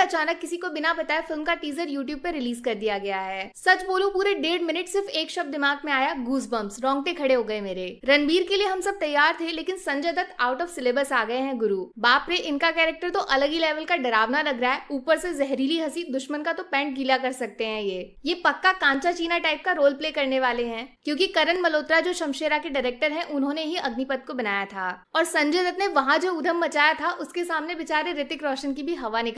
अचानक किसी को बिना बताए फिल्म का टीजर यूट्यूब पर रिलीज कर दिया गया है सच बोलो पूरे डेढ़ मिनट सिर्फ एक शब्द दिमाग में आया गूस बम्स रोंगटे खड़े हो गए मेरे रणबीर के लिए हम सब तैयार थे लेकिन Sanjay Dutt out of syllabus आ गए हैं गुरु बाप रे इनका कैरेक्टर तो अलग ही लेवल का डरावना लग रहा है ऊपर से जहरीली हंसी दुश्मन का तो पेंट गीला कर सकते हैं ये ये पक्का कांचा चीना टाइप का रोल प्ले करने वाले हैं क्योंकि करण मल्होत्रा जो शमशेरा के डायरेक्टर हैं उन्होंने ही अग्निपथ को बनाया था और संजय दत्त ने वहाँ जो उधम मचाया था उसके सामने बेचारे ऋतिक रोशन की भी हवा निकल